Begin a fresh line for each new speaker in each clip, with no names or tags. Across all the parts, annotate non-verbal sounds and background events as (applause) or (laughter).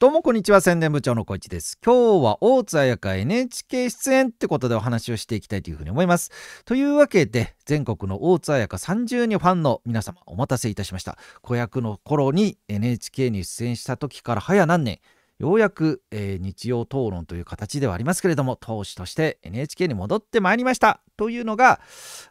どうもこんにちは宣伝部長の小市です今日は大津彩香 NHK 出演ってことでお話をしていきたいというふうに思いますというわけで全国の大津彩香30人ファンの皆様お待たせいたしました子役の頃に NHK に出演した時から早何年ようやく、えー、日曜討論という形ではありますけれども投資として NHK に戻ってまいりましたというのが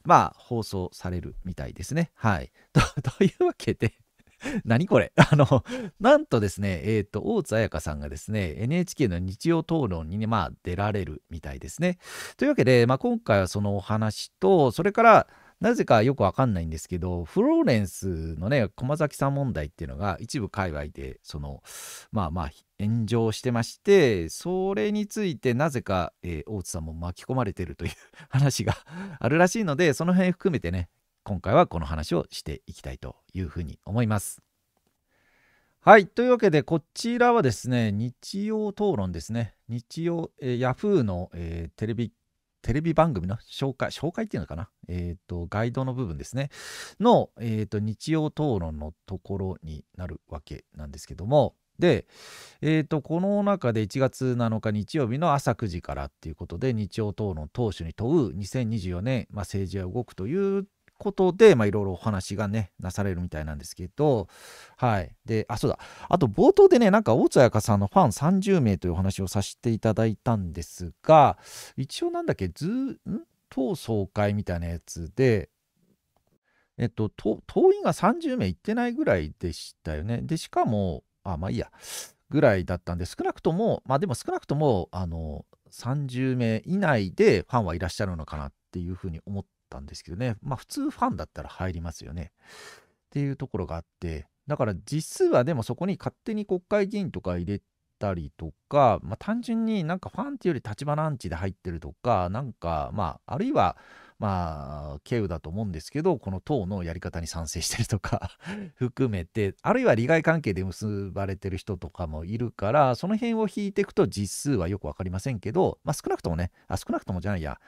まあ放送されるみたいですねはいというわけで (laughs) 何これ (laughs) あの、なんとですね、えっ、ー、と、大津彩香さんがですね、NHK の日曜討論に、ね、まあ、出られるみたいですね。というわけで、まあ、今回はそのお話と、それから、なぜかよくわかんないんですけど、フローレンスのね、駒崎さん問題っていうのが一部界隈で、その、まあまあ、炎上してまして、それについてなぜか、えー、大津さんも巻き込まれてるという (laughs) 話があるらしいので、その辺含めてね、今回はこの話をしていきたいというふうに思います。はい。というわけで、こちらはですね、日曜討論ですね。日曜、えー、Yahoo の、えー、テレビ、テレビ番組の紹介、紹介っていうのかなえっ、ー、と、ガイドの部分ですね。の、えっ、ー、と、日曜討論のところになるわけなんですけども、で、えっ、ー、と、この中で1月7日日曜日の朝9時からっていうことで、日曜討論党首に問う2024年、まあ、政治は動くということで、まあ、いろいろお話がね、なされるみたいなんですけど、はい。で、あ、そうだ。あと、冒頭でね、なんか、大津彩香さんのファン30名というお話をさせていただいたんですが、一応なんだっけ、ず、ん党総会みたいなやつで、えっと、党員が30名いってないぐらいでしたよね。で、しかも、あ、まあいいや、ぐらいだったんで、少なくとも、まあでも少なくとも、あの、30名以内でファンはいらっしゃるのかなっていうふうに思ってったんですけどね。まあ普通ファンだったら入りますよね。っていうところがあって、だから実数はでもそこに勝手に国会議員とか入れたりとか、まあ、単純になんかファンっていうより立場ランチで入ってるとか、なんかまあ、あるいは、まあ、経由だと思うんですけど、この党のやり方に賛成してるとか (laughs) 含めて、あるいは利害関係で結ばれてる人とかもいるから、その辺を引いていくと実数はよく分かりませんけど、まあ、少なくともね、あ、少なくともじゃないや、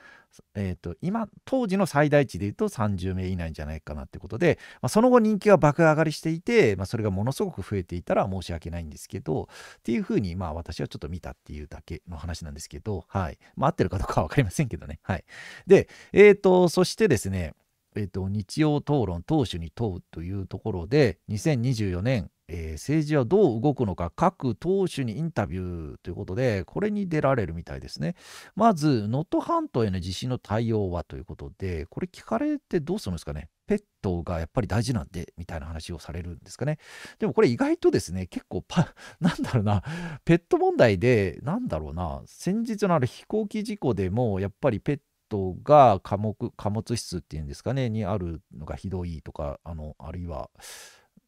えーと、今当時の最大値でいうと30名以内じゃないかなってことで、まあ、その後人気が爆上がりしていて、まあ、それがものすごく増えていたら申し訳ないんですけどっていうふうにまあ私はちょっと見たっていうだけの話なんですけど、はいまあ、合ってるかどうかは分かりませんけどね。はい、で、えーと、そしてですね、えーと日曜討論党首に問うというところで2024年えー、政治はどう動くのか各党首にインタビューということでこれに出られるみたいですねまず能登半島への地震の対応はということでこれ聞かれてどうするんですかねペットがやっぱり大事なんでみたいな話をされるんですかねでもこれ意外とですね結構パ (laughs) なんだろうなペット問題でなんだろうな先日のある飛行機事故でもやっぱりペットが貨物貨物室っていうんですかねにあるのがひどいとかあのあるいは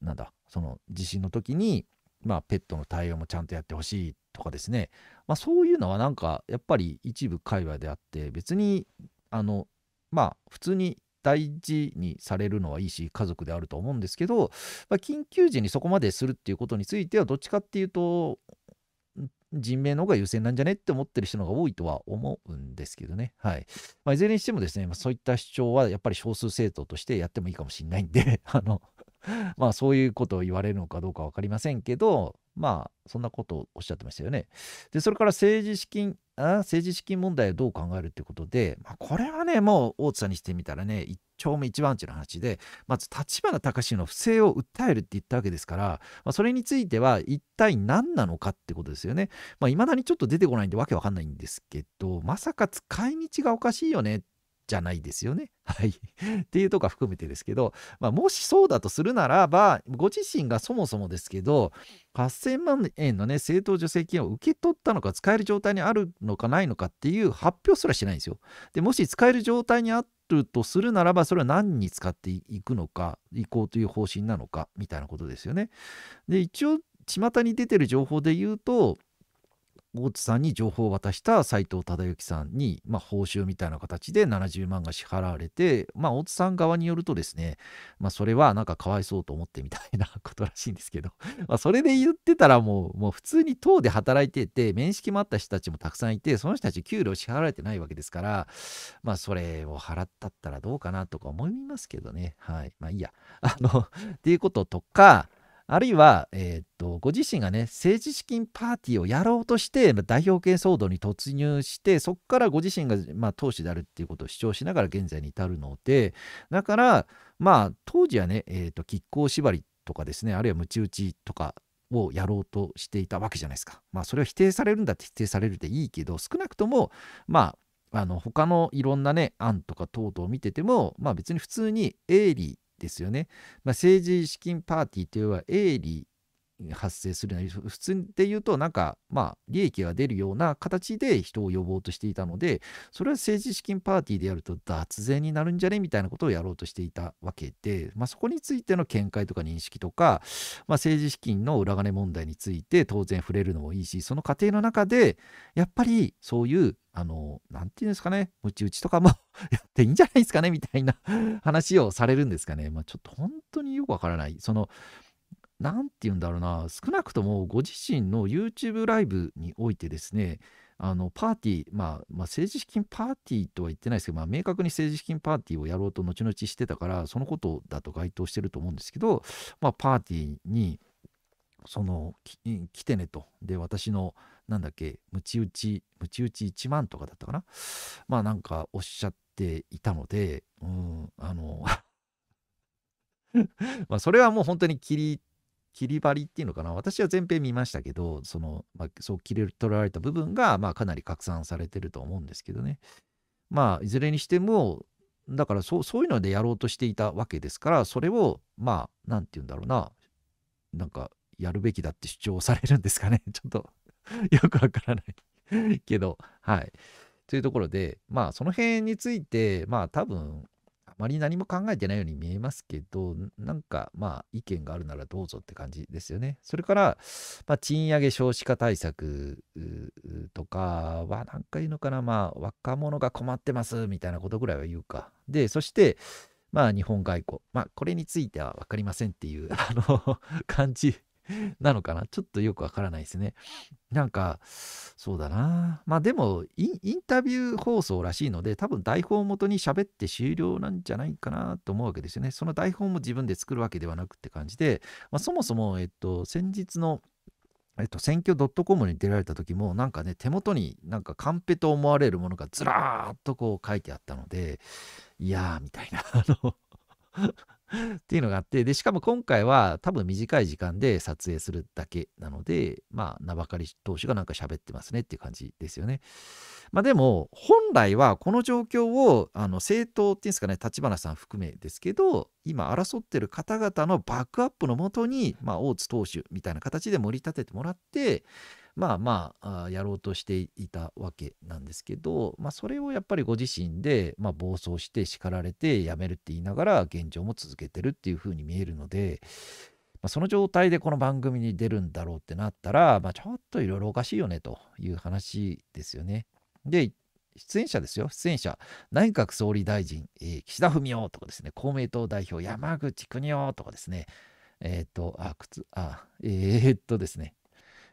なんだその地震の時に、まあ、ペットの対応もちゃんとやってほしいとかですね、まあ、そういうのはなんかやっぱり一部界隈であって別にあのまあ普通に大事にされるのはいいし家族であると思うんですけど、まあ、緊急時にそこまでするっていうことについてはどっちかっていうと人命の方が優先なんじゃねって思ってる人の方が多いとは思うんですけどね。はい。まあ、いずれにしてもですね、まあ、そういった主張はやっぱり少数政党としてやってもいいかもしれないんで、(laughs) あの、(laughs) まあそういうことを言われるのかどうか分かりませんけど、まあそんなことをおっしゃってましたよね。で、それから政治資金、あ政治資金問題をどう考えるってことで、まあ、これはね、もう大津さんにしてみたらね、一丁目一番地の話で、まず立花隆の不正を訴えるって言ったわけですから、まあ、それについては一体何なのかってことですよね。まあ、未だにちょっと出てこないんでわけわかんないんですけど、まさか使い道がおかしいよねっじゃないですよね。(laughs) はい、っていうとこ含めてですけど、まあ、もしそうだとするならばご自身がそもそもですけど8,000万円のね政党助成金を受け取ったのか使える状態にあるのかないのかっていう発表すらしないんですよ。でもし使える状態にあるとするならばそれは何に使っていくのかこうという方針なのかみたいなことですよね。で一応巷に出てる情報で言うと大津さんに情報を渡した斎藤忠之さんに、まあ、報酬みたいな形で70万が支払われて、まあ、大津さん側によるとですね、まあ、それはなんかかわいそうと思ってみたいなことらしいんですけど、(laughs) まあ、それで言ってたらもう、もう普通に党で働いてて、面識もあった人たちもたくさんいて、その人たち給料支払われてないわけですから、まあ、それを払ったったらどうかなとか思いますけどね。はい。まあ、いいや。あのっていうこととか、あるいは、えー、っとご自身がね政治資金パーティーをやろうとして代表権騒動に突入してそこからご自身が、まあ、党首であるっていうことを主張しながら現在に至るのでだからまあ当時はね、えー、っと拮抗縛りとかですねあるいはむち打ちとかをやろうとしていたわけじゃないですか。まあそれを否定されるんだって否定されるでいいけど少なくともまああの他のいろんなね案とか等々を見ててもまあ別に普通に鋭利ですよね。まあ、政治資金パーティーというのは営利発生するな普通で言うとなんかまあ利益が出るような形で人を呼ぼうとしていたのでそれは政治資金パーティーでやると脱税になるんじゃねみたいなことをやろうとしていたわけで、まあ、そこについての見解とか認識とか、まあ、政治資金の裏金問題について当然触れるのもいいしその過程の中でやっぱりそういうあの、なんていうんですかね、うち打ちとかも (laughs) やっていいんじゃないですかね、みたいな (laughs) 話をされるんですかね。まあ、ちょっと本当によくわからない。その、なんて言うんだろうな、少なくともご自身の YouTube ライブにおいてですね、あのパーティー、まあ、まあ、政治資金パーティーとは言ってないですけど、まあ、明確に政治資金パーティーをやろうと後々してたから、そのことだと該当してると思うんですけど、まあ、パーティーに、その、来てねと。で、私の、なんだっけ、むち打ち、むち打ち1万とかだったかなまあなんかおっしゃっていたので、うん、あの (laughs) まあそれはもう本当に切り、切り張りっていうのかな。私は前編見ましたけど、その、まあ、そう切り取られた部分が、まあかなり拡散されてると思うんですけどね。まあいずれにしても、だからそうそういうのでやろうとしていたわけですから、それを、まあ、なんて言うんだろうな、なんかやるべきだって主張されるんですかね。(laughs) ちょっと (laughs) よくわからないけど、はい。というところで、まあ、その辺について、まあ、多分、あまり何も考えてないように見えますけど、なんか、まあ、意見があるならどうぞって感じですよね。それから、まあ、賃上げ少子化対策とかは、なんか言うのかな、まあ、若者が困ってますみたいなことぐらいは言うか。で、そして、まあ、日本外交。まあ、これについては分かりませんっていう、あの感じ (laughs) なのかなちょっとよくわからないですね。なんか、そうだな。まあでもイ、インタビュー放送らしいので、多分台本をもとに喋って終了なんじゃないかなと思うわけですよね。その台本も自分で作るわけではなくって感じで、まあ、そもそも、えっと、先日のえっと、選挙 .com に出られた時もなんかね手元になんかカンペと思われるものがずらーっとこう書いてあったのでいやーみたいなあのっていうのがあって、で、しかも今回は多分短い時間で撮影するだけなので、まあ、名ばかり投手がなんか喋ってますねっていう感じですよね。まあでも、本来はこの状況を、あの、政党っていうんですかね、立花さん含めですけど、今争ってる方々のバックアップのもとに、まあ、大津投手みたいな形で盛り立ててもらって、まあまあやろうとしていたわけなんですけど、まあ、それをやっぱりご自身で、まあ、暴走して叱られてやめるって言いながら現状も続けてるっていうふうに見えるので、まあ、その状態でこの番組に出るんだろうってなったら、まあ、ちょっといろいろおかしいよねという話ですよね。で出演者ですよ、出演者、内閣総理大臣、えー、岸田文雄とかですね、公明党代表、山口邦夫とかですね、えー、っと、あ、靴、あ、えー、っとですね、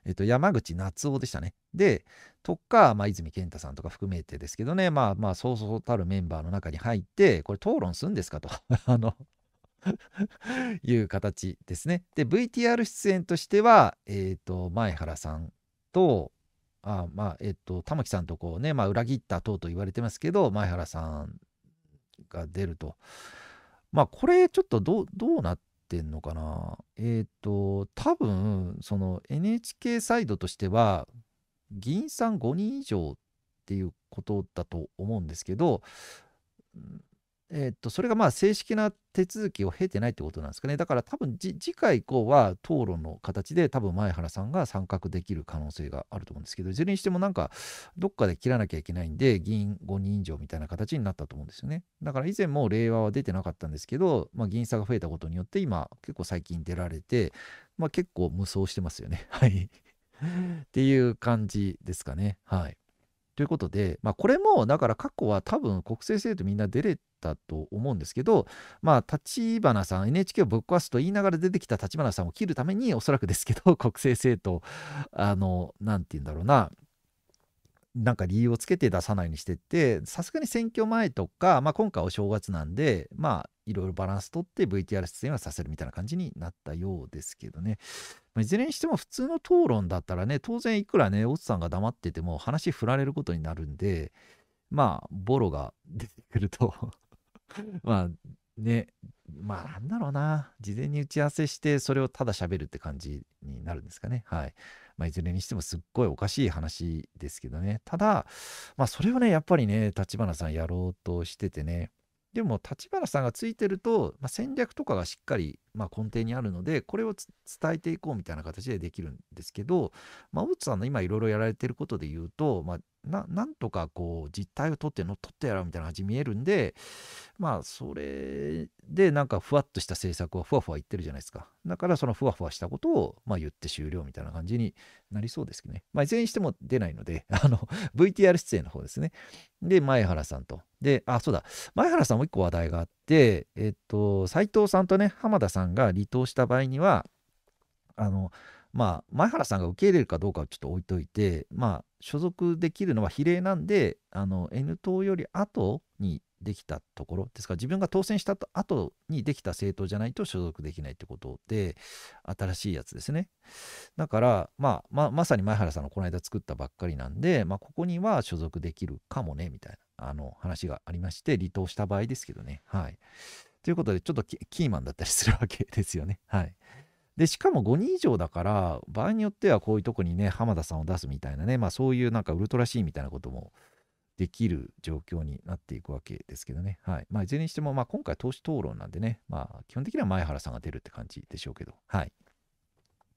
えっと、山口夏夫でしたね。で、とか、まあ、泉健太さんとか含めてですけどね、まあまあ、そうそうたるメンバーの中に入って、これ討論するんですかと。(laughs) あのいう形ですね。で、VTR 出演としては、えっ、ー、と、前原さんと、あまあ、えっ、ー、と、玉木さんとこうね、まあ、裏切った党と言われてますけど、前原さんが出ると。まあ、これ、ちょっとどう、どうなってってんのかなえっ、ー、と多分その NHK サイドとしては議員さん5人以上っていうことだと思うんですけどえっと、それがまあ正式な手続きを経てないってことなんですかね。だから多分次回以降は討論の形で多分前原さんが参画できる可能性があると思うんですけど、いずれにしてもなんかどっかで切らなきゃいけないんで、議員5人以上みたいな形になったと思うんですよね。だから以前も令和は出てなかったんですけど、まあ、議員差が増えたことによって今結構最近出られて、まあ、結構無双してますよね。はい。っていう感じですかね。はい。ということで、まあ、これもだから過去は多分国政制度みんな出れたと思うんですけど、まあ、立花さん NHK をぶっ壊すと言いながら出てきた立花さんを切るためにおそらくですけど国政政党あの何て言うんだろうななんか理由をつけて出さないようにしてってさすがに選挙前とか、まあ、今回お正月なんでまあいろいろバランスとって VTR 出演はさせるみたいな感じになったようですけどね、まあ、いずれにしても普通の討論だったらね当然いくらね大津さんが黙ってても話振られることになるんでまあボロが出てくると (laughs) まあねまあなんだろうな事前に打ち合わせしてそれをただ喋るって感じになるんですかねはいまあ、いずれにしてもすっごいおかしい話ですけどねただ、まあ、それをねやっぱりね立花さんやろうとしててねでも立花さんがついてると、まあ、戦略とかがしっかり、まあ、根底にあるのでこれを伝えていこうみたいな形でできるんですけど、まあ、大津さんの今いろいろやられてることで言うと、まあ、ななんとかこう実態を取って乗っ取ってやろうみたいな感じ見えるんでまあそれでなんかふわっとした政策はふわふわ言ってるじゃないですかだからそのふわふわしたことをまあ言って終了みたいな感じになりそうですけどねまあいずれにしても出ないので (laughs) あの VTR 出演の方ですねで前原さんとであそうだ前原さんも一個話題があってえっと斎藤さんとね浜田さんが離党した場合にはあのまあ、前原さんが受け入れるかどうかはちょっと置いといて、まあ、所属できるのは比例なんで、あの、N 党より後にできたところですから、自分が当選した後にできた政党じゃないと所属できないってことで、新しいやつですね。だから、まあ、ままさに前原さんのこの間作ったばっかりなんで、まあ、ここには所属できるかもね、みたいな、あの、話がありまして、離党した場合ですけどね。はい。ということで、ちょっとキーマンだったりするわけですよね。はい。でしかも5人以上だから場合によってはこういうとこにね浜田さんを出すみたいなねまあそういうなんかウルトラシーみたいなこともできる状況になっていくわけですけどね。はい。まあ、いずれにしても、まあ、今回投資討論なんでね、まあ、基本的には前原さんが出るって感じでしょうけど。はい。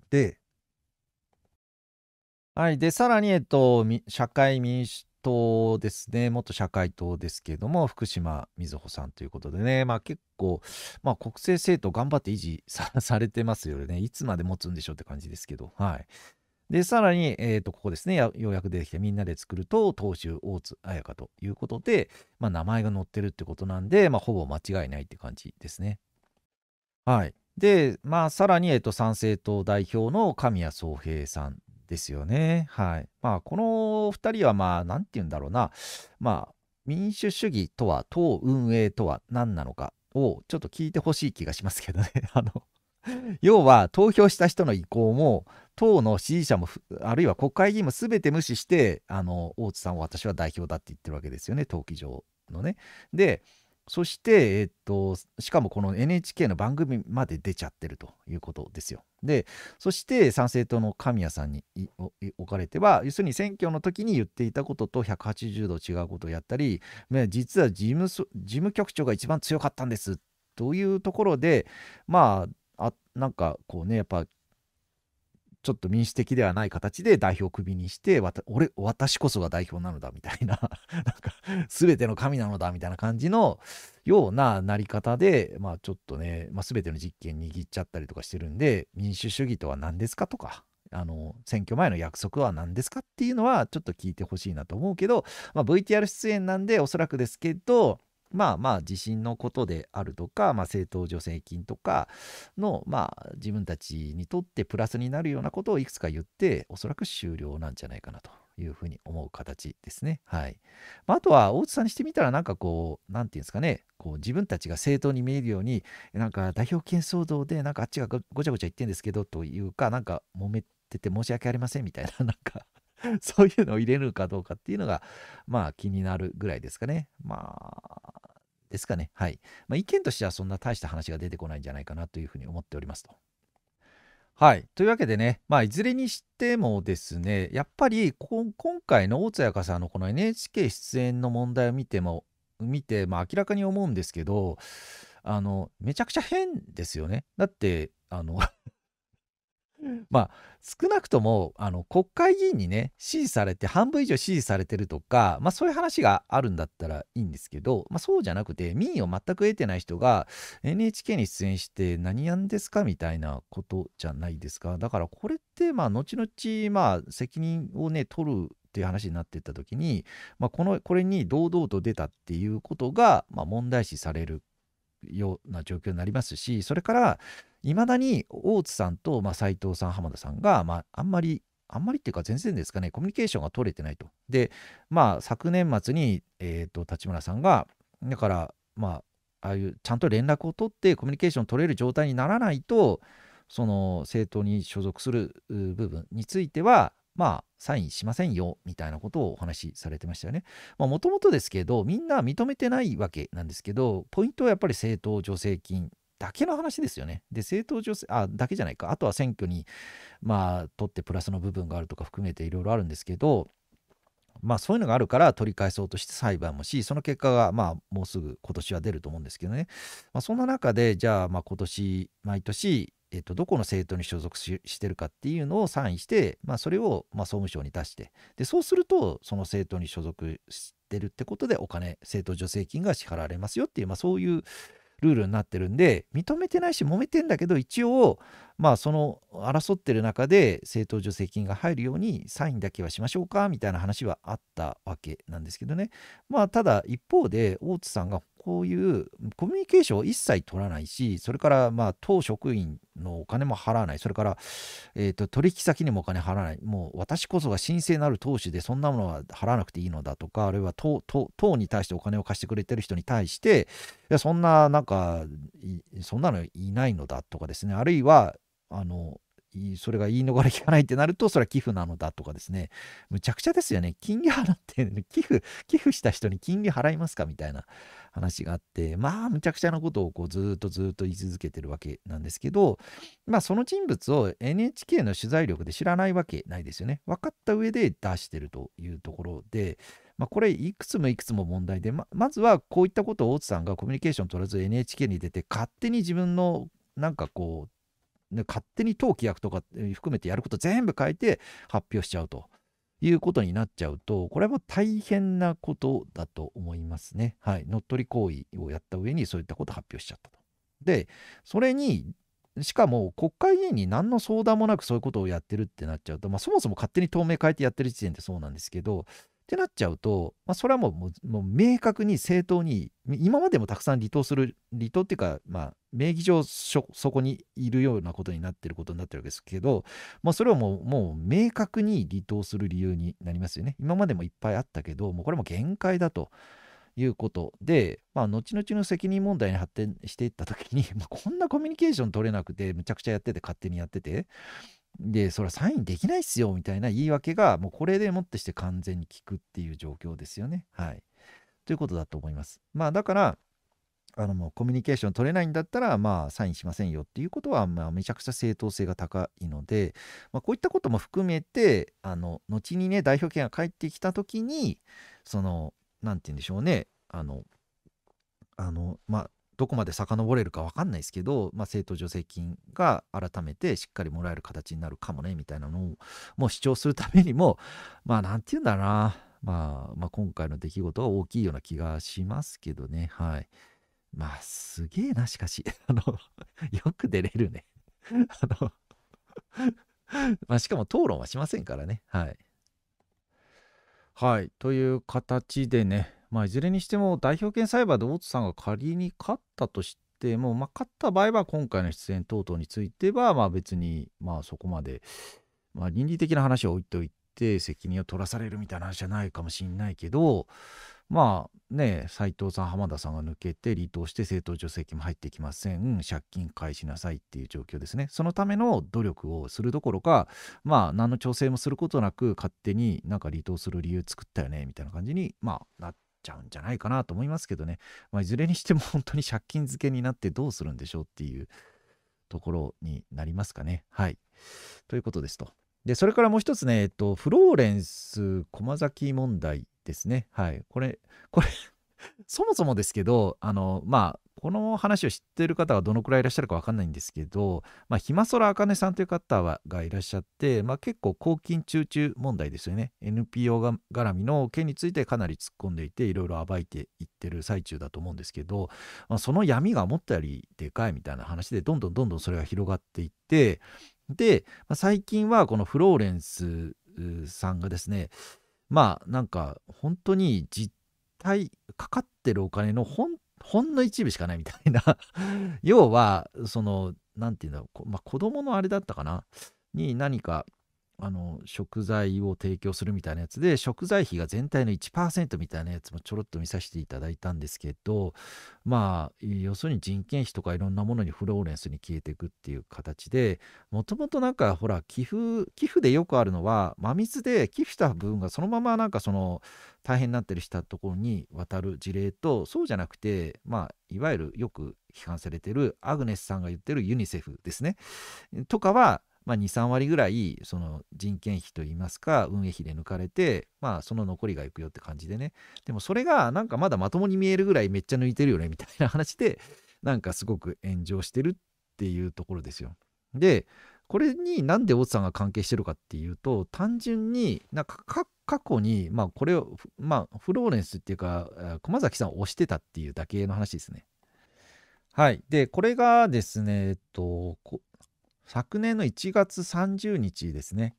で、はい。で、さらに、えっと、社会民主党ですね、元社会党ですけれども、福島みずほさんということでね、まあ結構、まあ国政政党頑張って維持されてますよね。いつまで持つんでしょうって感じですけど、はい。で、さらに、えっ、ー、と、ここですね、ようやく出てきて、みんなで作ると、当主、大津彩香ということで、まあ名前が載ってるってことなんで、まあほぼ間違いないって感じですね。はい。で、まあ、さらに、えっと、参政党代表の神谷総平さんですよね。はい。まあ、この2人はまあ、何て言うんだろうな。まあ、民主主義とは、党運営とは何なのかをちょっと聞いてほしい気がしますけどね。(laughs) あの、要は投票した人の意向も、党の支持者も、あるいは国会議員も全て無視して、あの、大津さんを私は代表だって言ってるわけですよね、登記上のね。で、そして、えっと、しかもこの NHK の番組まで出ちゃってるということですよ。で、そして参政党の神谷さんにおかれては、要するに選挙の時に言っていたことと180度違うことをやったり、実は事務事務局長が一番強かったんですというところで、まあ、あなんかこうね、やっぱちょっと民主的ではない形で代表をクビにして、俺、私こそが代表なのだみたいな、(laughs) なんか、すべての神なのだみたいな感じのようななり方で、まあちょっとね、まあ、全ての実権握っちゃったりとかしてるんで、民主主義とは何ですかとか、あの、選挙前の約束は何ですかっていうのは、ちょっと聞いてほしいなと思うけど、まあ、VTR 出演なんで、おそらくですけど、まあまあ地震のことであるとか、まあ、政党助成金とかの、まあ、自分たちにとってプラスになるようなことをいくつか言っておそらく終了なんじゃないかなというふうに思う形ですね。はい。まあ、あとは、大津さんにしてみたら、なんかこう、何て言うんですかね、こう、自分たちが正当に見えるように、なんか代表権騒動で、なんかあっちがごちゃごちゃ言ってんですけど、というか、なんか揉めてて申し訳ありませんみたいな、なんか (laughs) そういうのを入れるかどうかっていうのが、まあ気になるぐらいですかね。まあ、ですかね。はい。まあ、意見としてはそんな大した話が出てこないんじゃないかなというふうに思っておりますと。はい。というわけでね、まあ、いずれにしてもですね、やっぱり今回の大津彩香さんのこの NHK 出演の問題を見ても、見て、まあ、明らかに思うんですけど、あの、めちゃくちゃ変ですよね。だって、あのまあ少なくともあの国会議員にね支持されて半分以上支持されてるとか、まあ、そういう話があるんだったらいいんですけど、まあ、そうじゃなくて民意を全く得てない人が NHK に出演して何やんですかみたいなことじゃないですかだからこれってまあ後々まあ責任をね取るっていう話になってった時に、まあ、このこれに堂々と出たっていうことが、まあ、問題視されるような状況になりますしそれからいまだに大津さんと、まあ、斉藤さん浜田さんが、まあ、あんまりあんまりっていうか全然ですかねコミュニケーションが取れてないと。でまあ昨年末に、えーと、立村さんがだからまあああいうちゃんと連絡を取ってコミュニケーション取れる状態にならないとその政党に所属する部分についてはまあ、サインしませんよ、みたいなことをお話しされてましたよね。まあ、もともとですけど、みんな認めてないわけなんですけど、ポイントはやっぱり政党助成金だけの話ですよね。で、政党助成、あ、だけじゃないか。あとは選挙に、まあ、取ってプラスの部分があるとか含めていろいろあるんですけど、まあそういうのがあるから取り返そうとして裁判もし、その結果がまあもうすぐ今年は出ると思うんですけどね。まあ、そんな中で、じゃあまあ今年、毎年、えっと、どこの政党に所属してるかっていうのをサインして、まあ、それをま総務省に出してでそうするとその政党に所属してるってことでお金政党助成金が支払われますよっていう、まあ、そういうルールになってるんで認めてないし揉めてんだけど一応まあその争ってる中で政党助成金が入るようにサインだけはしましょうかみたいな話はあったわけなんですけどねまあただ一方で大津さんがこういうコミュニケーションを一切取らないし、それからまあ当職員のお金も払わない、それから、えーと、取引先にもお金払わない、もう私こそが神聖なる投資でそんなものは払わなくていいのだとか、あるいは党に対してお金を貸してくれてる人に対して、いやそんななんか、そんなのいないのだとかですね、あるいは、あのそれが言い逃れ聞かないってなると、それは寄付なのだとかですね、むちゃくちゃですよね。金利払って、(laughs) 寄付、寄付した人に金利払いますかみたいな。話があって、まあ、むちゃくちゃなことをこうずっとずっと言い続けてるわけなんですけど、まあ、その人物を NHK の取材力で知らないわけないですよね。分かった上で出してるというところで、まあ、これいくつもいくつも問題で、ままずはこういったことを大津さんがコミュニケーション取らず NHK に出て勝手に自分のなんかこう勝手に登記役とか含めてやること全部変えて発表しちゃうと。いうことになっちゃうと、これも大変なことだと思いますね。はい。乗っ取り行為をやった上にそういったことを発表しちゃったと。で、それに、しかも国会議員に何の相談もなくそういうことをやってるってなっちゃうと、まあ、そもそも勝手に透明変えてやってる時点でそうなんですけど、ってなっちゃうと、まあ、それはもうもう明確に正当に今までもたくさん離党する離党っていうか、まあ、名義上そこにいるようなことになってることになってるわけですけど、まあ、それはもうもう明確に離党する理由になりますよね今までもいっぱいあったけどもうこれも限界だと。いうことで、まあ、後々の責任問題に発展していった時に、(laughs) まあ、こんなコミュニケーション取れなくてむちゃくちゃやってて勝手にやっててでそれはサインできないっすよみたいな言い訳がもうこれでもってして完全に効くっていう状況ですよね。はい、ということだと思います。まあだからあのもうコミュニケーション取れないんだったらまあサインしませんよっていうことはまあめちゃくちゃ正当性が高いので、まあ、こういったことも含めてあの後にね代表権が返ってきた時にその何て言うんでしょうねあのあのまあどこまで遡れるか分かんないですけど、まあ、政党助成金が改めてしっかりもらえる形になるかもねみたいなのをもう主張するためにもまあ何て言うんだろうな、まあ、まあ今回の出来事は大きいような気がしますけどねはいまあすげえなしかし (laughs) あのよく出れるね (laughs) あの (laughs) まあしかも討論はしませんからねはいはいという形でねまあ、いずれにしても代表権裁判で大津さんが仮に勝ったとしても、まあ、勝った場合は今回の出演等々については、まあ、別に、まあ、そこまで、まあ、倫理的な話は置いといて責任を取らされるみたいな話じゃないかもしんないけどまあね斎藤さん浜田さんが抜けて離党して政党助成金も入ってきません借金返しなさいっていう状況ですねそのための努力をするどころかまあ何の調整もすることなく勝手になんか離党する理由作ったよねみたいな感じに、まあ、なっちゃうんじゃないかなと思いますけどね、まあ、いずれにしても (laughs) 本当に借金付けになってどうするんでしょうっていうところになりますかね。はい。ということですと。で、それからもう一つね、えっと、フローレンス駒崎問題ですね。はい。これ、これ (laughs) そもそもですけど、あの、まあ、この話を知ってる方はどのくらいいらっしゃるか分かんないんですけど、まあ、そらあかねさんという方はがいらっしゃって、まあ、結構公金中中問題ですよね NPO が絡みの件についてかなり突っ込んでいていろいろ暴いていってる最中だと思うんですけど、まあ、その闇が思ったよりでかいみたいな話でどんどんどんどんそれが広がっていってで、まあ、最近はこのフローレンスさんがですねまあなんか本当に実体かかってるお金の本ほんの一部しかないみたいな (laughs) 要はその何て言うんだろう、まあ、子供のあれだったかなに何かあの食材を提供するみたいなやつで食材費が全体の1%みたいなやつもちょろっと見させていただいたんですけどまあ要するに人件費とかいろんなものにフローレンスに消えていくっていう形でもともとなんかほら寄付寄付でよくあるのは真水で寄付した部分がそのままなんかその大変になってるしたところに渡る事例とそうじゃなくてまあいわゆるよく批判されてるアグネスさんが言ってるユニセフですねとかはまあ、23割ぐらいその人件費といいますか運営費で抜かれて、まあ、その残りがいくよって感じでねでもそれがなんかまだまともに見えるぐらいめっちゃ抜いてるよねみたいな話でなんかすごく炎上してるっていうところですよ。でこれになんで大津さんが関係してるかっていうと単純になんか過去に、まあ、これを、まあ、フローレンスっていうか熊崎さんを推してたっていうだけの話ですね。はい。で、これがですね、えっと、昨年の1月30日ですね。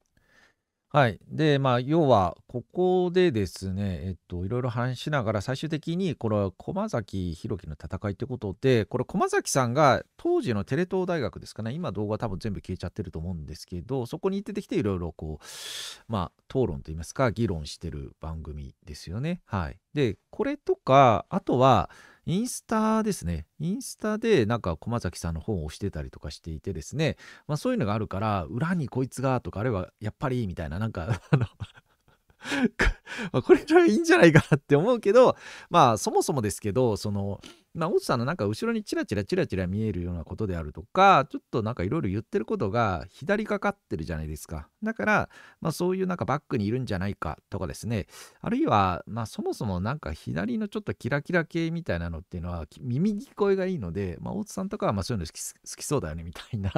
はい。で、まあ、要は、ここでですね、えっと、いろいろ話しながら、最終的に、これ、は駒崎弘樹の戦いってことで、これ、駒崎さんが、当時のテレ東大学ですかね、今、動画多分全部消えちゃってると思うんですけど、そこに行っててきて、いろいろこう、まあ、討論といいますか、議論してる番組ですよね。はい。で、これとか、あとは、インスタですね。インスタでなんか駒崎さんの本を押してたりとかしていてですね、まあそういうのがあるから、裏にこいつがとか、あれはやっぱりみたいな、なんか、あの (laughs) これはいいんじゃないかなって思うけど、まあそもそもですけど、その、まあ、オスさんのなんか後ろにチラチラチラチラ見えるようなことであるとか、ちょっとなんかいろいろ言ってることが左かかってるじゃないですか。だから、まあそういうなんかバックにいるんじゃないかとかですね、あるいは、まあそもそもなんか左のちょっとキラキラ系みたいなのっていうのは耳聞こえがいいので、まあ大津さんとかはまあそういうの好きそうだよねみたいな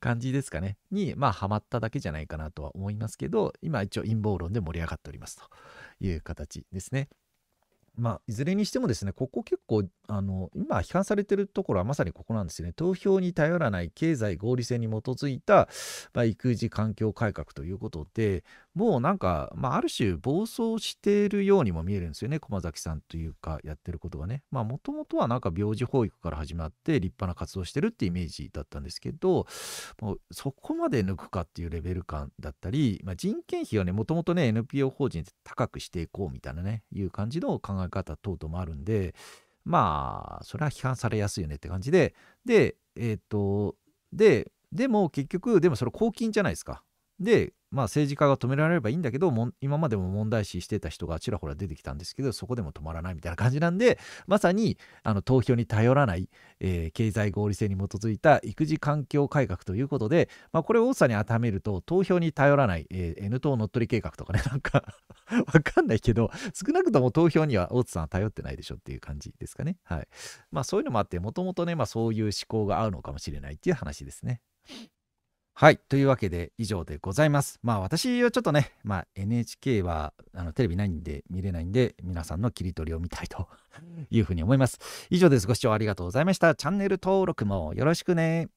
感じですかね。に、まあハマっただけじゃないかなとは思いますけど、今一応陰謀論で盛り上がっておりますという形ですね。まあ、いずれにしてもですね、ここ結構、あの、今批判されてるところはまさにここなんですよね。投票に頼らない経済合理性に基づいた、まあ、育児環境改革ということで、もうなんか、まあ、ある種暴走しているようにも見えるんですよね駒崎さんというかやってることがねまあもともとはなんか病児保育から始まって立派な活動してるってイメージだったんですけどもうそこまで抜くかっていうレベル感だったり、まあ、人件費はねもともとね NPO 法人で高くしていこうみたいなねいう感じの考え方等々もあるんでまあそれは批判されやすいよねって感じででえっ、とででも結局でもそれ公金じゃないですかで、まあ、政治家が止められればいいんだけど今までも問題視してた人がちらほら出てきたんですけどそこでも止まらないみたいな感じなんでまさにあの投票に頼らない、えー、経済合理性に基づいた育児環境改革ということで、まあ、これを多さに当てはめると投票に頼らない、えー、N 党乗っ取り計画とかね (laughs) なんかわかんないけど少なくとも投票には大津さんは頼ってないでしょっていう感じですかねはいまあそういうのもあってもともとね、まあ、そういう思考が合うのかもしれないっていう話ですね。はい。というわけで、以上でございます。まあ、私はちょっとね、まあ、NHK はあのテレビないんで見れないんで、皆さんの切り取りを見たいというふうに思います。以上です。ご視聴ありがとうございました。チャンネル登録もよろしくね。